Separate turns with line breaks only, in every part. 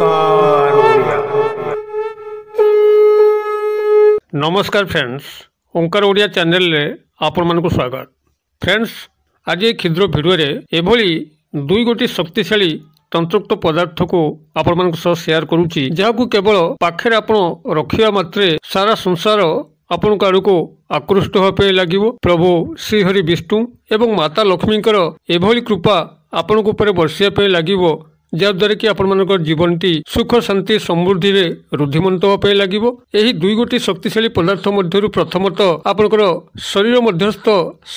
নমস্কার নমস্কার ଫ୍ରେଣ୍ଡସ୍ ଓଙ୍କାର ଓଡ଼ିଆ ଚ୍ୟାନେଲରେ ଆପଣମାନଙ୍କୁ ସ୍ୱାଗତ ଫ୍ରେଣ୍ଡସ୍ ଆଜି ଏ କ୍ଷୁଦ୍ର ଭିଡ଼ିଓରେ ଏଭଳି ଦୁଇ ଗୋଟି ଶକ୍ତିଶାଳୀ ତନ୍ତୁକ୍ତ ପଦାର୍ଥକୁ ଆପଣମାନଙ୍କ ସହ ସେୟାର କରୁଛି ଯାହାକୁ କେବଳ ପାଖରେ ଆପଣ ରଖିବା ମାତ୍ରେ ସାରା ସଂସାର ଆପଣଙ୍କ ଆଡ଼କୁ ଆକୃଷ୍ଟ ହେବା ପାଇଁ ଲାଗିବ ପ୍ରଭୁ ଶ୍ରୀହରି ବିଷ୍ଣୁ ଏବଂ ମାତା ଲକ୍ଷ୍ମୀଙ୍କର ଏଭଳି କୃପା ଆପଣଙ୍କ ଉପରେ ବର୍ଷିବା ପାଇଁ ଲାଗିବ ଯାହାଦ୍ୱାରା କି ଆପଣମାନଙ୍କର ଜୀବନଟି ସୁଖ ଶାନ୍ତି ସମୃଦ୍ଧିରେ ରୁଦ୍ଧିମନ୍ତ ହେବା ପାଇଁ ଲାଗିବ ଏହି ଦୁଇ ଗୋଟି ଶକ୍ତିଶାଳୀ ପଦାର୍ଥ ମଧ୍ୟରୁ ପ୍ରଥମତଃ ଆପଣଙ୍କର ଶରୀର ମଧ୍ୟସ୍ଥ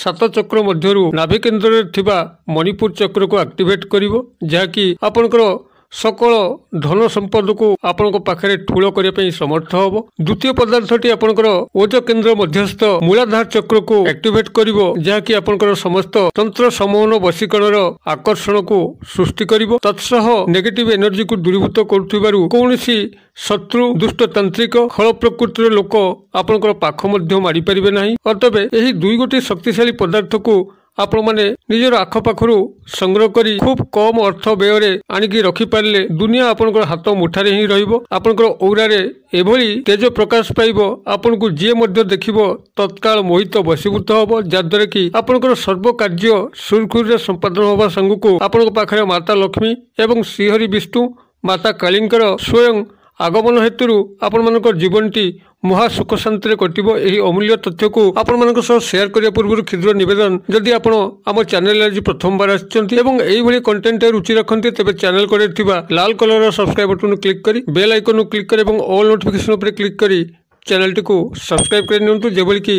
ସାତ ଚକ୍ର ମଧ୍ୟରୁ ନାଭିକେନ୍ଦ୍ରରେ ଥିବା ମଣିପୁର ଚକ୍ରକୁ ଆକ୍ଟିଭେଟ୍ କରିବ ଯାହାକି ଆପଣଙ୍କର ସକଳ ଧନ ସମ୍ପଦକୁ ଆପଣଙ୍କ ପାଖରେ ଠୁଳ କରିବା ପାଇଁ ସମର୍ଥ ହେବ ଦ୍ୱିତୀୟ ପଦାର୍ଥଟି ଆପଣଙ୍କର ଓଜ କେନ୍ଦ୍ର ମଧ୍ୟସ୍ଥ ମୂଳାଧାର ଚକ୍ରକୁ ଆକ୍ଟିଭେଟ୍ କରିବ ଯାହାକି ଆପଣଙ୍କର ସମସ୍ତ ତନ୍ତ୍ର ସମୂହନ ବଶୀକରଣର ଆକର୍ଷଣକୁ ସୃଷ୍ଟି କରିବ ତତ୍ସହ ନେଗେଟିଭ୍ ଏନର୍ଜିକୁ ଦୂରୀଭୂତ କରୁଥିବାରୁ କୌଣସି ଶତ୍ରୁ ଦୁଷ୍ଟତାନ୍ତ୍ରିକ ଖଳ ପ୍ରକୃତିର ଲୋକ ଆପଣଙ୍କର ପାଖ ମଧ୍ୟ ମାରିପାରିବେ ନାହିଁ ଅ ତେବେ ଏହି ଦୁଇ ଗୋଟି ଶକ୍ତିଶାଳୀ ପଦାର୍ଥକୁ ଆପଣମାନେ ନିଜର ଆଖପାଖରୁ ସଂଗ୍ରହ କରି ଖୁବ୍ କମ୍ ଅର୍ଥ ବ୍ୟୟରେ ଆଣିକି ରଖିପାରିଲେ ଦୁନିଆ ଆପଣଙ୍କର ହାତ ମୁଠାରେ ହିଁ ରହିବ ଆପଣଙ୍କର ଔରାରେ ଏଭଳି ତେଜ ପ୍ରକାଶ ପାଇବ ଆପଣଙ୍କୁ ଯିଏ ମଧ୍ୟ ଦେଖିବ ତତ୍କାଳ ମୋହିତ ବସିଭୂତ ହେବ ଯାହାଦ୍ୱାରା କି ଆପଣଙ୍କର ସର୍ବକାର୍ଯ୍ୟ ସୁରୁଖୁରୁରେ ସମ୍ପାଦନ ହେବା ସାଙ୍ଗକୁ ଆପଣଙ୍କ ପାଖରେ ମାତା ଲକ୍ଷ୍ମୀ ଏବଂ ଶ୍ରୀହରି ବିଷ୍ଣୁ ମାତା କାଳୀଙ୍କର ସ୍ୱୟଂ ଆଗମନ ହେତୁରୁ ଆପଣମାନଙ୍କ ଜୀବନଟି ମହା ସୁଖ ଶାନ୍ତିରେ କଟିବ ଏହି ଅମୂଲ୍ୟ ତଥ୍ୟକୁ ଆପଣମାନଙ୍କ ସହ ସେୟାର କରିବା ପୂର୍ବରୁ କ୍ଷୁଦ୍ର ନିବେଦନ ଯଦି ଆପଣ ଆମ ଚ୍ୟାନେଲ ଆଜି ପ୍ରଥମବାର ଆସିଛନ୍ତି ଏବଂ ଏଇଭଳି କଣ୍ଟେଣ୍ଟରେ ରୁଚି ରଖନ୍ତି ତେବେ ଚ୍ୟାନେଲ କଡ଼ରେ ଥିବା ଲାଲ କଲରର ସବସ୍କ୍ରାଇବ ବଟନକୁ କ୍ଲିକ୍ କରି ବେଲ୍ ଆଇକନକୁ କ୍ଲିକ୍ କରି ଏବଂ ଅଲ୍ ନୋଟିଫିକେସନ ଉପରେ କ୍ଲିକ୍ କରି ଚ୍ୟାନେଲଟିକୁ ସବସ୍କ୍ରାଇବ କରି ନିଅନ୍ତୁ ଯେଭଳିକି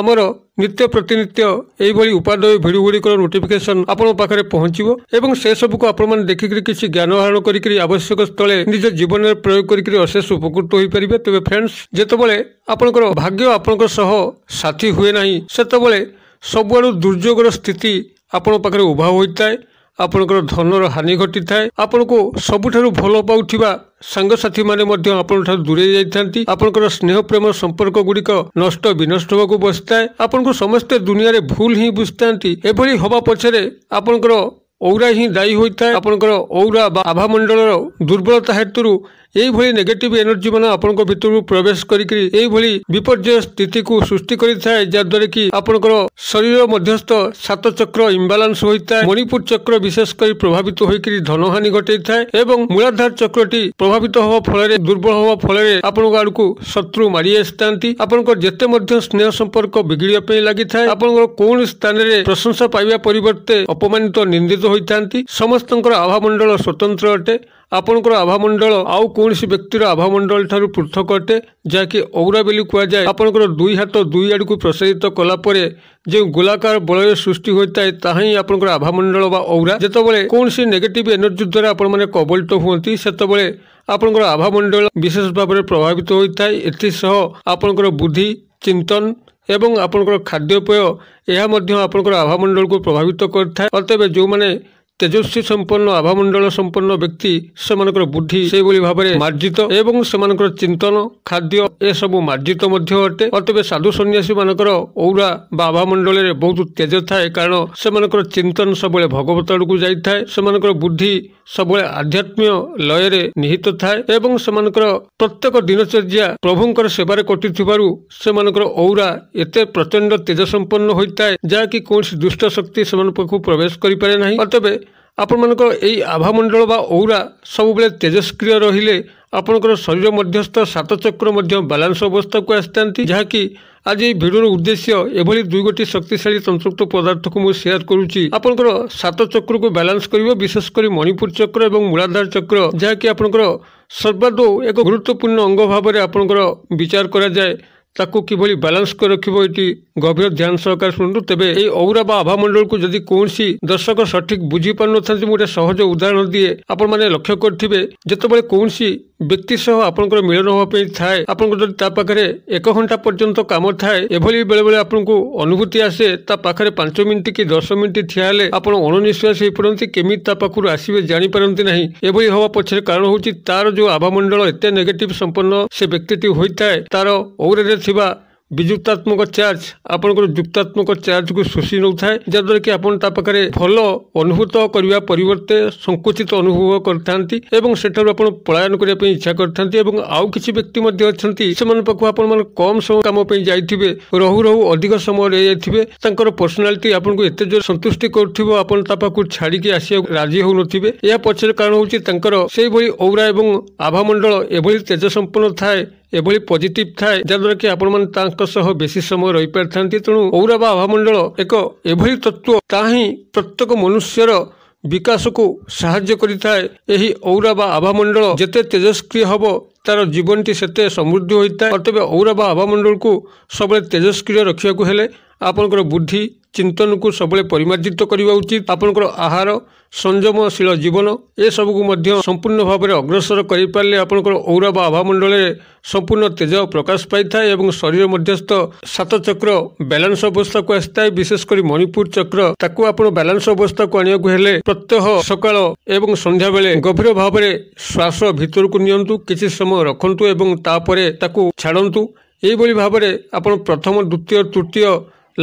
ଆମର ନିତ୍ୟ ପ୍ରତିନିତ୍ୟ ଏହିଭଳି ଉପାଦେୟ ଭିଡ଼ିଓ ଗୁଡ଼ିକର ନୋଟିଫିକେସନ୍ ଆପଣଙ୍କ ପାଖରେ ପହଞ୍ଚିବ ଏବଂ ସେସବୁକୁ ଆପଣମାନେ ଦେଖିକରି କିଛି ଜ୍ଞାନ ଆହରଣ କରିକରି ଆବଶ୍ୟକ ସ୍ଥଳେ ନିଜ ଜୀବନରେ ପ୍ରୟୋଗ କରିକରି ଅଶେଷ ଉପକୃତ ହୋଇପାରିବେ ତେବେ ଫ୍ରେଣ୍ଡସ୍ ଯେତେବେଳେ ଆପଣଙ୍କର ଭାଗ୍ୟ ଆପଣଙ୍କ ସହ ସାଥୀ ହୁଏ ନାହିଁ ସେତେବେଳେ ସବୁଆଡ଼ୁ ଦୁର୍ଯୋଗର ସ୍ଥିତି ଆପଣଙ୍କ ପାଖରେ ଉଭା ହୋଇଥାଏ ଆପଣଙ୍କର ଧନର ହାନି ଘଟିଥାଏ ଆପଣଙ୍କୁ ସବୁଠାରୁ ଭଲ ପାଉଥିବା ସାଙ୍ଗସାଥିମାନେ ମଧ୍ୟ ଆପଣଙ୍କଠାରୁ ଦୂରେଇ ଯାଇଥାନ୍ତି ଆପଣଙ୍କର ସ୍ନେହ ପ୍ରେମ ସମ୍ପର୍କ ଗୁଡ଼ିକ ନଷ୍ଟ ବିନଷ୍ଟ ହେବାକୁ ବସିଥାଏ ଆପଣଙ୍କୁ ସମସ୍ତେ ଦୁନିଆରେ ଭୁଲ ହିଁ ବୁଝିଥାନ୍ତି ଏଭଳି ହେବା ପଛରେ ଆପଣଙ୍କର ଔରା ହିଁ ଦାୟୀ ହୋଇଥାଏ ଆପଣଙ୍କର ଔରା ବା ଆଭାମଣ୍ଡଳର ଦୁର୍ବଳତା ହେତୁରୁ ଏହିଭଳି ନେଗେଟିଭ୍ ଏନର୍ଜି ମାନ ଆପଣଙ୍କ ଭିତରକୁ ପ୍ରବେଶ କରିକି ଏହିଭଳି ବିପର୍ଯ୍ୟୟ ସ୍ଥିତିକୁ ସୃଷ୍ଟି କରିଥାଏ ଯାହାଦ୍ୱାରା କି ଆପଣଙ୍କର ଶରୀର ମଧ୍ୟସ୍ଥ ସାତ ଚକ୍ର ଇମ୍ବାଲାନ୍ସ ହୋଇଥାଏ ମଣିପୁର ଚକ୍ର ବିଶେଷ କରି ପ୍ରଭାବିତ ହୋଇକରି ଧନହାନି ଘଟାଇଥାଏ ଏବଂ ମୂଳାଧାର ଚକ୍ରଟି ପ୍ରଭାବିତ ହେବା ଫଳରେ ଦୁର୍ବଳ ହେବା ଫଳରେ ଆପଣଙ୍କ ଆଡ଼କୁ ଶତ୍ରୁ ମାରି ଆସିଥାନ୍ତି ଆପଣଙ୍କ ଯେତେ ମଧ୍ୟ ସ୍ନେହ ସମ୍ପର୍କ ବିଗିଡ଼ିବା ପାଇଁ ଲାଗିଥାଏ ଆପଣଙ୍କର କୌଣସି ସ୍ଥାନରେ ପ୍ରଶଂସା ପାଇବା ପରିବର୍ତ୍ତେ ଅପମାନିତ ନିନ୍ଦିତ ହୋଇଥାନ୍ତି ସମସ୍ତଙ୍କର ଆଭାମଣ୍ଡଳ ସ୍ୱତନ୍ତ୍ର ଅଟେ ଆପଣଙ୍କର ଆଭାମଣ୍ଡଳ ଆଉ କୌଣସି ବ୍ୟକ୍ତିର ଆଭାମଣ୍ଡଳ ଠାରୁ ପୃଥକ ଅଟେ ଯାହାକି ଔରା ବୋଲି କୁହାଯାଏ ଆପଣଙ୍କର ଦୁଇ ହାତ ଦୁଇ ଆଡ଼କୁ ପ୍ରସାରିତ କଲା ପରେ ଯେଉଁ ଗୋଲାକାର ବଳରେ ସୃଷ୍ଟି ହୋଇଥାଏ ତାହା ହିଁ ଆପଣଙ୍କର ଆଭାମଣ୍ଡଳ ବା ଔରା ଯେତେବେଳେ କୌଣସି ନେଗେଟିଭ୍ ଏନର୍ଜି ଦ୍ୱାରା ଆପଣମାନେ କବଳିତ ହୁଅନ୍ତି ସେତେବେଳେ ଆପଣଙ୍କର ଆଭାମଣ୍ଡଳ ବିଶେଷ ଭାବରେ ପ୍ରଭାବିତ ହୋଇଥାଏ ଏଥିସହ ଆପଣଙ୍କର ବୁଦ୍ଧି ଚିନ୍ତନ ଏବଂ ଆପଣଙ୍କର ଖାଦ୍ୟପେୟ ଏହା ମଧ୍ୟ ଆପଣଙ୍କର ଆଭାମଣ୍ଡଳକୁ ପ୍ରଭାବିତ କରିଥାଏ ଅତଏବ ଯେଉଁମାନେ ତେଜସ୍ୱୀ ସମ୍ପନ୍ନ ଆଭାମଣ୍ଡଳ ସମ୍ପନ୍ନ ବ୍ୟକ୍ତି ସେମାନଙ୍କର ବୁଦ୍ଧି ସେହିଭଳି ଭାବରେ ମାର୍ଜିତ ଏବଂ ସେମାନଙ୍କର ଚିନ୍ତନ ଖାଦ୍ୟ ଏସବୁ ମାର୍ଜିତ ମଧ୍ୟ ଅଟେ ତେବେ ସାଧୁ ସନ୍ନ୍ୟାସୀମାନଙ୍କର ଔରା ବା ଆଭାମଣ୍ଡଳରେ ବହୁତ ତେଜ ଥାଏ କାରଣ ସେମାନଙ୍କର ଚିନ୍ତନ ସବୁବେଳେ ଭଗବତ ଆଡ଼କୁ ଯାଇଥାଏ ସେମାନଙ୍କର ବୁଦ୍ଧି ସବୁବେଳେ ଆଧ୍ୟାତ୍ମୀୟ ଲୟରେ ନିହିତ ଥାଏ ଏବଂ ସେମାନଙ୍କର ପ୍ରତ୍ୟେକ ଦିନଚର୍ଯ୍ୟା ପ୍ରଭୁଙ୍କର ସେବାରେ କଟିଥିବାରୁ ସେମାନଙ୍କର ଔରା ଏତେ ପ୍ରଚଣ୍ଡ ତେଜ ସମ୍ପନ୍ନ ହୋଇଥାଏ ଯାହାକି କୌଣସି ଦୁଷ୍ଟ ଶକ୍ତି ସେମାନଙ୍କ ପାଖକୁ ପ୍ରବେଶ କରିପାରେ ନାହିଁ ତେବେ ଆପଣମାନଙ୍କ ଏହି ଆଭାମଣ୍ଡଳ ବା ଔରା ସବୁବେଳେ ତେଜସ୍କ୍ରିୟ ରହିଲେ ଆପଣଙ୍କର ଶରୀର ମଧ୍ୟସ୍ଥ ସାତ ଚକ୍ର ମଧ୍ୟ ବାଲାନ୍ସ ଅବସ୍ଥାକୁ ଆସିଥାନ୍ତି ଯାହାକି ଆଜି ଏହି ଭିଡ଼ିଓର ଉଦ୍ଦେଶ୍ୟ ଏଭଳି ଦୁଇ ଗୋଟି ଶକ୍ତିଶାଳୀ ତନ୍ତୁକ୍ତ ପଦାର୍ଥକୁ ମୁଁ ସେୟାର କରୁଛି ଆପଣଙ୍କର ସାତ ଚକ୍ରକୁ ବାଲାନ୍ସ କରିବ ବିଶେଷ କରି ମଣିପୁର ଚକ୍ର ଏବଂ ମୂଳାଧାର ଚକ୍ର ଯାହାକି ଆପଣଙ୍କର ସର୍ବାଦୌ ଏକ ଗୁରୁତ୍ୱପୂର୍ଣ୍ଣ ଅଙ୍ଗ ଭାବରେ ଆପଣଙ୍କର ବିଚାର କରାଯାଏ ତାକୁ କିଭଳି ବାଲାନ୍ସ କରି ରଖିବ ଏଠି ଗଭୀର ଧ୍ୟାନ ସହକାରେ ଶୁଣନ୍ତୁ ତେବେ ଏହି ଔରା ବା ଆଭାମଣ୍ଡଳକୁ ଯଦି କୌଣସି ଦର୍ଶକ ସଠିକ୍ ବୁଝିପାରୁନଥାନ୍ତି ମୁଁ ଗୋଟେ ସହଜ ଉଦାହରଣ ଦିଏ ଆପଣମାନେ ଲକ୍ଷ୍ୟ କରିଥିବେ ଯେତେବେଳେ କୌଣସି ବ୍ୟକ୍ତି ସହ ଆପଣଙ୍କର ମିଳନ ହେବା ପାଇଁ ଥାଏ ଆପଣଙ୍କ ଯଦି ତା ପାଖରେ ଏକ ଘଣ୍ଟା ପର୍ଯ୍ୟନ୍ତ କାମ ଥାଏ ଏଭଳି ବେଳେବେଳେ ଆପଣଙ୍କୁ ଅନୁଭୂତି ଆସେ ତା ପାଖରେ ପାଞ୍ଚ ମିନିଟ୍ କି ଦଶ ମିନିଟ୍ ଠିଆ ହେଲେ ଆପଣ ଅଣନିଶ୍ୱାସ ହୋଇପଡ଼ନ୍ତି କେମିତି ତା ପାଖରୁ ଆସିବେ ଜାଣିପାରନ୍ତି ନାହିଁ ଏଭଳି ହେବା ପଛରେ କାରଣ ହେଉଛି ତାର ଯେଉଁ ଆଭାମଣ୍ଡଳ ଏତେ ନେଗେଟିଭ୍ ସମ୍ପନ୍ନ ସେ ବ୍ୟକ୍ତିଟି ହୋଇଥାଏ ତାର ଔରରେ ଥିବା ବିଯୁକ୍ତାତ୍ମକ ଚାର୍ଜ ଆପଣଙ୍କର ଯୁକ୍ତାତ୍ମକ ଚାର୍ଜକୁ ଶୋଷି ନେଉଥାଏ ଯାହାଦ୍ୱାରା କି ଆପଣ ତା ପାଖରେ ଭଲ ଅନୁଭୂତ କରିବା ପରିବର୍ତ୍ତେ ସଙ୍କୁଚିତ ଅନୁଭବ କରିଥାନ୍ତି ଏବଂ ସେଠାରୁ ଆପଣ ପଳାୟନ କରିବା ପାଇଁ ଇଚ୍ଛା କରିଥାନ୍ତି ଏବଂ ଆଉ କିଛି ବ୍ୟକ୍ତି ମଧ୍ୟ ଅଛନ୍ତି ସେମାନଙ୍କ ପାଖକୁ ଆପଣମାନେ କମ୍ ସମୟ କାମ ପାଇଁ ଯାଇଥିବେ ରହୁ ରହୁ ଅଧିକ ସମୟ ରହିଯାଇଥିବେ ତାଙ୍କର ପର୍ସନାଲିଟି ଆପଣଙ୍କୁ ଏତେ ଜୋର ସନ୍ତୁଷ୍ଟି କରୁଥିବ ଆପଣ ତା ପାଖକୁ ଛାଡ଼ିକି ଆସିବାକୁ ରାଜି ହେଉନଥିବେ ଏହା ପଛରେ କାରଣ ହେଉଛି ତାଙ୍କର ସେଇଭଳି ଔରା ଏବଂ ଆଭାମଣ୍ଡଳ ଏଭଳି ତେଜ ସମ୍ପନ୍ନ ଥାଏ ଏଭଳି ପଜିଟିଭ୍ ଥାଏ ଯାହାଦ୍ୱାରା କି ଆପଣମାନେ ତାଙ୍କ ସହ ବେଶୀ ସମୟ ରହିପାରିଥାନ୍ତି ତେଣୁ ଔରା ବା ଆଭାମଣ୍ଡଳ ଏକ ଏଭଳି ତତ୍ତ୍ୱ ତାହା ହିଁ ପ୍ରତ୍ୟେକ ମନୁଷ୍ୟର ବିକାଶକୁ ସାହାଯ୍ୟ କରିଥାଏ ଏହି ଔରା ବା ଆଭାମଣ୍ଡଳ ଯେତେ ତେଜସ୍କ୍ରିୟ ହେବ ତାର ଜୀବନଟି ସେତେ ସମୃଦ୍ଧି ହୋଇଥାଏ ଅତବେ ଔରା ବା ଆଭାମଣ୍ଡଳକୁ ସବୁବେଳେ ତେଜସ୍କ୍ରିୟ ରଖିବାକୁ ହେଲେ ଆପଣଙ୍କର ବୁଦ୍ଧି ଚିନ୍ତନକୁ ସବୁବେଳେ ପରିମାର୍ଜିତ କରିବା ଉଚିତ ଆପଣଙ୍କର ଆହାର ସଂଯମଶୀଳ ଜୀବନ ଏସବୁକୁ ମଧ୍ୟ ସମ୍ପୂର୍ଣ୍ଣ ଭାବରେ ଅଗ୍ରସର କରିପାରିଲେ ଆପଣଙ୍କର ଔର ବା ଅଭାବମଣ୍ଡଳରେ ସମ୍ପୂର୍ଣ୍ଣ ତେଜ ପ୍ରକାଶ ପାଇଥାଏ ଏବଂ ଶରୀର ମଧ୍ୟସ୍ଥ ସାତ ଚକ୍ର ବାଲାନ୍ସ ଅବସ୍ଥାକୁ ଆସିଥାଏ ବିଶେଷ କରି ମଣିପୁର ଚକ୍ର ତାକୁ ଆପଣ ବାଲାନ୍ସ ଅବସ୍ଥାକୁ ଆଣିବାକୁ ହେଲେ ପ୍ରତ୍ୟହ ସକାଳ ଏବଂ ସନ୍ଧ୍ୟାବେଳେ ଗଭୀର ଭାବରେ ଶ୍ୱାସ ଭିତରକୁ ନିଅନ୍ତୁ କିଛି ସମୟ ରଖନ୍ତୁ ଏବଂ ତାପରେ ତାକୁ ଛାଡ଼ନ୍ତୁ ଏହିଭଳି ଭାବରେ ଆପଣ ପ୍ରଥମ ଦ୍ୱିତୀୟ ତୃତୀୟ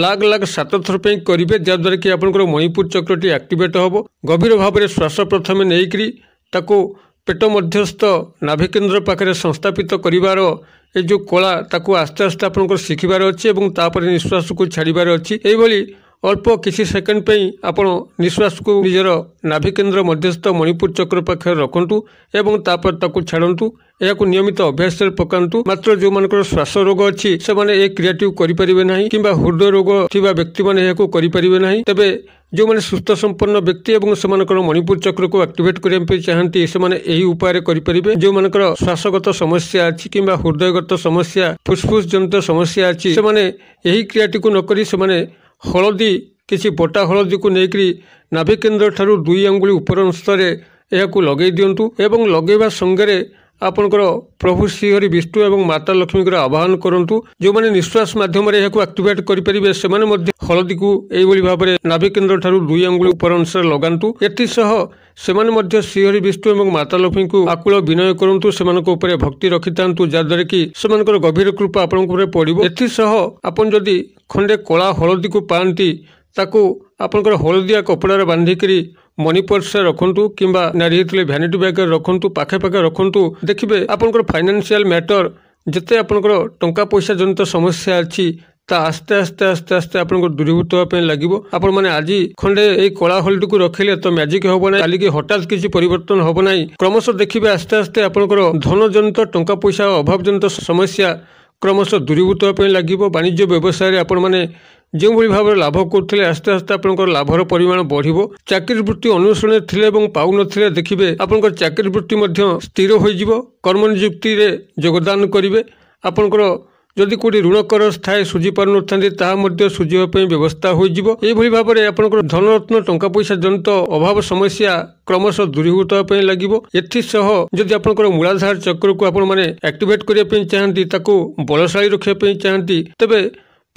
লাখ লাখ ସାତଶହ ପାଇଁ କରିବେ ଯାହାଦ୍ୱାରା କି ଆପଣଙ୍କର ମଣିପୁର ଚକ୍ରଟି ଆକ୍ଟିଭେଟ୍ ହେବ ଗଭୀର ଭାବରେ ଶ୍ୱାସ ପ୍ରଥମେ ନେଇକରି ତାକୁ ପେଟ ମଧ୍ୟସ୍ଥ ନାଭିକେନ୍ଦ୍ର ପାଖରେ ସଂସ୍ଥାପିତ କରିବାର ଏ ଯେଉଁ କଳା ତାକୁ ଆସ୍ତେ ଆସ୍ତେ ଆପଣଙ୍କର ଶିଖିବାର ଅଛି ଏବଂ ତାପରେ ନିଶ୍ୱାସକୁ ଛାଡ଼ିବାର ଅଛି ଏଇଭଳି ଅଳ୍ପ କିଛି ସେକେଣ୍ଡ ପାଇଁ ଆପଣ ନିଶ୍ୱାସକୁ ନିଜର ନାଭିକେନ୍ଦ୍ର ମଧ୍ୟସ୍ଥ ମଣିପୁର ଚକ୍ର ପାଖରେ ରଖନ୍ତୁ ଏବଂ ତାପରେ ତାକୁ ଛାଡ଼ନ୍ତୁ ଏହାକୁ ନିୟମିତ ଅଭ୍ୟାସରେ ପକାନ୍ତୁ ମାତ୍ର ଯେଉଁମାନଙ୍କର ଶ୍ୱାସ ରୋଗ ଅଛି ସେମାନେ ଏ କ୍ରିୟାଟିକୁ କରିପାରିବେ ନାହିଁ କିମ୍ବା ହୃଦୟ ରୋଗ ଥିବା ବ୍ୟକ୍ତିମାନେ ଏହାକୁ କରିପାରିବେ ନାହିଁ ତେବେ ଯେଉଁମାନେ ସୁସ୍ଥ ସମ୍ପନ୍ନ ବ୍ୟକ୍ତି ଏବଂ ସେମାନଙ୍କର ମଣିପୁର ଚକ୍ରକୁ ଆକ୍ଟିଭେଟ୍ କରିବା ପାଇଁ ଚାହାନ୍ତି ସେମାନେ ଏହି ଉପାୟରେ କରିପାରିବେ ଯେଉଁମାନଙ୍କର ଶ୍ୱାସଗତ ସମସ୍ୟା ଅଛି କିମ୍ବା ହୃଦୟଗତ ସମସ୍ୟା ଫୁସ୍ଫୁସ୍ ଜନିତ ସମସ୍ୟା ଅଛି ସେମାନେ ଏହି କ୍ରିୟାଟିକୁ ନକରି ସେମାନେ ହଳଦୀ କିଛି ବଟା ହଳଦୀକୁ ନେଇକରି ନାଭିକେନ୍ଦ୍ର ଠାରୁ ଦୁଇ ଆଙ୍ଗୁଳି ଉପର ଅଂଶରେ ଏହାକୁ ଲଗାଇ ଦିଅନ୍ତୁ ଏବଂ ଲଗାଇବା ସଙ୍ଗରେ ଆପଣଙ୍କର ପ୍ରଭୁ ଶ୍ରୀହରି ବିଷ୍ଣୁ ଏବଂ ମାତା ଲକ୍ଷ୍ମୀଙ୍କର ଆବାହନ କରନ୍ତୁ ଯେଉଁମାନେ ନିଶ୍ୱାସ ମାଧ୍ୟମରେ ଏହାକୁ ଆକ୍ଟିଭେଟ୍ କରିପାରିବେ ସେମାନେ ମଧ୍ୟ ହଳଦୀକୁ ଏହିଭଳି ଭାବରେ ନାଭିକେନ୍ଦ୍ର ଠାରୁ ଦୁଇ ଆଙ୍ଗୁଳି ଉପର ଅଂଶରେ ଲଗାନ୍ତୁ ଏଥିସହ ସେମାନେ ମଧ୍ୟ ଶ୍ରୀହରି ବିଷ୍ଣୁ ଏବଂ ମାତା ଲକ୍ଷ୍ମୀଙ୍କୁ ଆକୁଳ ବିନୟ କରନ୍ତୁ ସେମାନଙ୍କ ଉପରେ ଭକ୍ତି ରଖିଥାନ୍ତୁ ଯାହାଦ୍ୱାରା କି ସେମାନଙ୍କର ଗଭୀର କୃପା ଆପଣଙ୍କ ଉପରେ ପଡ଼ିବ ଏଥିସହ ଆପଣ ଯଦି ଖଣ୍ଡେ କଳା ହଳଦୀକୁ ପାଆନ୍ତି ତାକୁ ଆପଣଙ୍କର ହଳଦିଆ କପଡ଼ାରେ ବାନ୍ଧିକିରି ମନି ରଖନ୍ତୁ କିମ୍ବା ନାରୀ ହେଇଥିଲେ ଭ୍ୟାନିଟି ବ୍ୟାଗରେ ରଖନ୍ତୁ ପାଖେ ପାଖେ ରଖନ୍ତୁ ଦେଖିବେ ଆପଣଙ୍କର ଫାଇନାନ୍ସିଆଲ ମ୍ୟାଟର ଯେତେ ଆପଣଙ୍କର ଟଙ୍କା ପଇସା ଜନିତ ସମସ୍ୟା ଅଛି ତାହା ଆସ୍ତେ ଆସ୍ତେ ଆସ୍ତେ ଆସ୍ତେ ଆପଣଙ୍କୁ ଦୂରୀଭୂତ ହେବା ପାଇଁ ଲାଗିବ ଆପଣମାନେ ଆଜି ଖଣ୍ଡେ ଏଇ କଳା ହଳଦୀକୁ ରଖିଲେ ତ ମ୍ୟାଜିକ୍ ହେବ ନାହିଁ କାଲିକି ହଠାତ୍ କିଛି ପରିବର୍ତ୍ତନ ହେବ ନାହିଁ କ୍ରମଶଃ ଦେଖିବେ ଆସ୍ତେ ଆସ୍ତେ ଆପଣଙ୍କର ଧନଜନିତ ଟଙ୍କା ପଇସା ଅଭାବଜନିତ ସମସ୍ୟା କ୍ରମଶଃ ଦୂରୀଭୂତ ହେବା ପାଇଁ ଲାଗିବ ବାଣିଜ୍ୟ ବ୍ୟବସାୟରେ ଆପଣମାନେ ଯେଉଁଭଳି ଭାବରେ ଲାଭ କରୁଥିଲେ ଆସ୍ତେ ଆସ୍ତେ ଆପଣଙ୍କର ଲାଭର ପରିମାଣ ବଢ଼ିବ ଚାକିରି ବୃତ୍ତି ଅନ୍ୱେଷଣରେ ଥିଲେ ଏବଂ ପାଉନଥିଲେ ଦେଖିବେ ଆପଣଙ୍କର ଚାକିରି ବୃତ୍ତି ମଧ୍ୟ ସ୍ଥିର ହୋଇଯିବ କର୍ମନିଯୁକ୍ତିରେ ଯୋଗଦାନ କରିବେ ଆପଣଙ୍କର ଯଦି କେଉଁଠି ଋଣ କରଜ ଥାଏ ସୁଝି ପାରୁନଥାନ୍ତି ତାହା ମଧ୍ୟ ସୁଝିବା ପାଇଁ ବ୍ୟବସ୍ଥା ହୋଇଯିବ ଏହିଭଳି ଭାବରେ ଆପଣଙ୍କର ଧନରତ୍ନ ଟଙ୍କା ପଇସା ଜନିତ ଅଭାବ ସମସ୍ୟା କ୍ରମଶଃ ଦୂରୀଭୂତ ହେବା ପାଇଁ ଲାଗିବ ଏଥିସହ ଯଦି ଆପଣଙ୍କର ମୂଳାଧାର ଚକ୍ରକୁ ଆପଣମାନେ ଆକ୍ଟିଭେଟ୍ କରିବା ପାଇଁ ଚାହାନ୍ତି ତାକୁ ବଳଶାଳୀ ରଖିବା ପାଇଁ ଚାହାନ୍ତି ତେବେ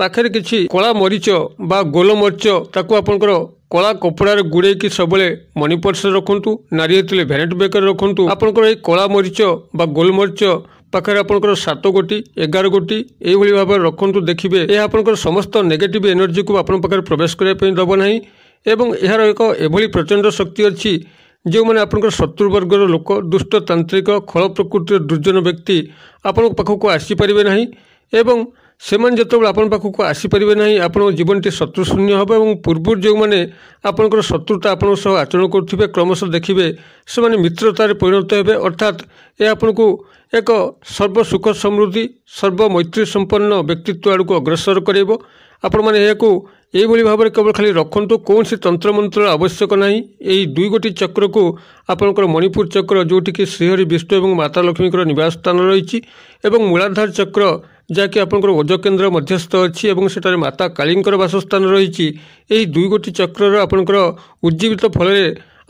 ପାଖରେ କିଛି କଳା ମରିଚ ବା ଗୋଲମରିଚ ତାକୁ ଆପଣଙ୍କର କଳା କପଡ଼ାରେ ଗୁଡ଼େଇକି ସବୁବେଳେ ମଣିପର୍ସରେ ରଖନ୍ତୁ ନାରୀ ହେଇଥିଲେ ଭ୍ୟାନିଟ୍ ବେକରେ ରଖନ୍ତୁ ଆପଣଙ୍କର ଏହି କଳା ମରିଚ ବା ଗୋଲମରିଚ ପାଖରେ ଆପଣଙ୍କର ସାତ ଗୋଟି ଏଗାର ଗୋଟି ଏଇଭଳି ଭାବରେ ରଖନ୍ତୁ ଦେଖିବେ ଏହା ଆପଣଙ୍କର ସମସ୍ତ ନେଗେଟିଭ୍ ଏନର୍ଜିକୁ ଆପଣଙ୍କ ପାଖରେ ପ୍ରବେଶ କରିବା ପାଇଁ ଦେବ ନାହିଁ ଏବଂ ଏହାର ଏକ ଏଭଳି ପ୍ରଚଣ୍ଡ ଶକ୍ତି ଅଛି ଯେଉଁମାନେ ଆପଣଙ୍କର ଶତ୍ରୁବର୍ଗର ଲୋକ ଦୁଷ୍ଟତାନ୍ତ୍ରିକ ଖଳ ପ୍ରକୃତିର ଦୁର୍ଜନ ବ୍ୟକ୍ତି ଆପଣଙ୍କ ପାଖକୁ ଆସିପାରିବେ ନାହିଁ ଏବଂ ସେମାନେ ଯେତେବେଳେ ଆପଣଙ୍କ ପାଖକୁ ଆସିପାରିବେ ନାହିଁ ଆପଣଙ୍କ ଜୀବନଟି ଶତ୍ରୁଶୂନ୍ୟ ହେବ ଏବଂ ପୂର୍ବରୁ ଯେଉଁମାନେ ଆପଣଙ୍କର ଶତ୍ରୁତା ଆପଣଙ୍କ ସହ ଆଚରଣ କରୁଥିବେ କ୍ରମଶଃ ଦେଖିବେ ସେମାନେ ମିତ୍ରତାରେ ପରିଣତ ହେବେ ଅର୍ଥାତ୍ ଏହା ଆପଣଙ୍କୁ ଏକ ସର୍ବ ସୁଖ ସମୃଦ୍ଧି ସର୍ବମୈତ୍ରୀ ସମ୍ପନ୍ନ ବ୍ୟକ୍ତିତ୍ୱ ଆଡ଼କୁ ଅଗ୍ରସର କରାଇବ ଆପଣମାନେ ଏହାକୁ ଏହିଭଳି ଭାବରେ କେବଳ ଖାଲି ରଖନ୍ତୁ କୌଣସି ତନ୍ତ୍ରମନ୍ତ୍ର ଆବଶ୍ୟକ ନାହିଁ ଏହି ଦୁଇ ଗୋଟି ଚକ୍ରକୁ ଆପଣଙ୍କର ମଣିପୁର ଚକ୍ର ଯେଉଁଠିକି ଶ୍ରୀହରି ବିଷ୍ଣୁ ଏବଂ ମାତା ଲକ୍ଷ୍ମୀଙ୍କର ନିବାସ ସ୍ଥାନ ରହିଛି ଏବଂ ମୂଳାଧାର ଚକ୍ର ଯାହାକି ଆପଣଙ୍କର ଓଜକେନ୍ଦ୍ର ମଧ୍ୟସ୍ଥ ଅଛି ଏବଂ ସେଠାରେ ମାତା କାଳୀଙ୍କର ବାସସ୍ଥାନ ରହିଛି ଏହି ଦୁଇ ଗୋଟି ଚକ୍ରର ଆପଣଙ୍କର ଉଜ୍ଜୀବିତ ଫଳରେ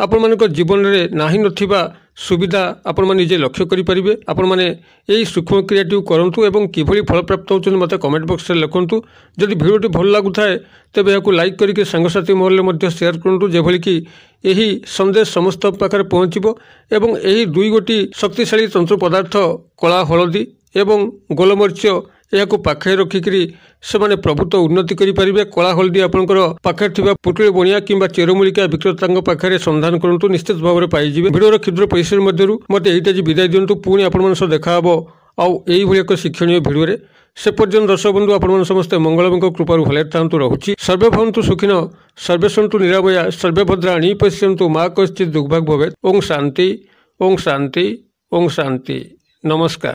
ଆପଣମାନଙ୍କ ଜୀବନରେ ନାହିଁ ନଥିବା ସୁବିଧା ଆପଣମାନେ ନିଜେ ଲକ୍ଷ୍ୟ କରିପାରିବେ ଆପଣମାନେ ଏହି ସୂକ୍ଷ୍ମ କ୍ରିୟାଟିକୁ କରନ୍ତୁ ଏବଂ କିଭଳି ଫଳପ୍ରାପ୍ତ ହେଉଛନ୍ତି ମୋତେ କମେଣ୍ଟ ବକ୍ସରେ ଲେଖନ୍ତୁ ଯଦି ଭିଡ଼ିଓଟି ଭଲ ଲାଗୁଥାଏ ତେବେ ଏହାକୁ ଲାଇକ୍ କରିକି ସାଙ୍ଗସାଥୀ ମହଲରେ ମଧ୍ୟ ସେୟାର କରନ୍ତୁ ଯେଭଳିକି ଏହି ସନ୍ଦେଶ ସମସ୍ତଙ୍କ ପାଖରେ ପହଞ୍ଚିବ ଏବଂ ଏହି ଦୁଇ ଗୋଟି ଶକ୍ତିଶାଳୀ ତନ୍ତ୍ର ପଦାର୍ଥ କଳା ହଳଦୀ ଏବଂ ଗୋଲମରିଚ ଏହାକୁ ପାଖରେ ରଖିକରି ସେମାନେ ପ୍ରଭୂତ ଉନ୍ନତି କରିପାରିବେ କଳା ହଳଦୀ ଆପଣଙ୍କର ପାଖରେ ଥିବା ପୁଟୁଳି ବଣିଆ କିମ୍ବା ଚେରମୂଳିକା ବିକ୍ରେତାଙ୍କ ପାଖରେ ସନ୍ଧାନ କରନ୍ତୁ ନିଶ୍ଚିତ ଭାବରେ ପାଇଯିବେ ଭିଡ଼ିଓର କ୍ଷୁଦ୍ର ପରିସର ମଧ୍ୟରୁ ମୋତେ ଏଇଟା ଆଜି ବିଦାୟ ଦିଅନ୍ତୁ ପୁଣି ଆପଣମାନଙ୍କ ସହ ଦେଖାହେବ ଆଉ ଏଇଭଳି ଏକ ଶିକ୍ଷଣୀୟ ଭିଡ଼ିଓରେ ସେ ପର୍ଯ୍ୟନ୍ତ ଦର୍ଶକ ବନ୍ଧୁ ଆପଣମାନେ ସମସ୍ତେ ମଙ୍ଗଳମଙ୍କ କୃପାରୁ ଭଲରେ ଥାଆନ୍ତୁ ରହୁଛି ସର୍ବେ ଭବନ୍ତୁ ସୁଖିନ ସର୍ବେ ସନ୍ତୁ ନିରାବୟା ସର୍ବେ ଭଦ୍ରାଣୀ ପଶ୍ୟନ୍ତୁ ମା କଶ୍ଚିତ୍ ଦୁର୍ଭାଗ ଭବେତ୍ ଓଂ ଶାନ୍ତି ଓଂ ଶାନ୍ତି ଓଂ ଶାନ୍ତି ନମସ୍କାର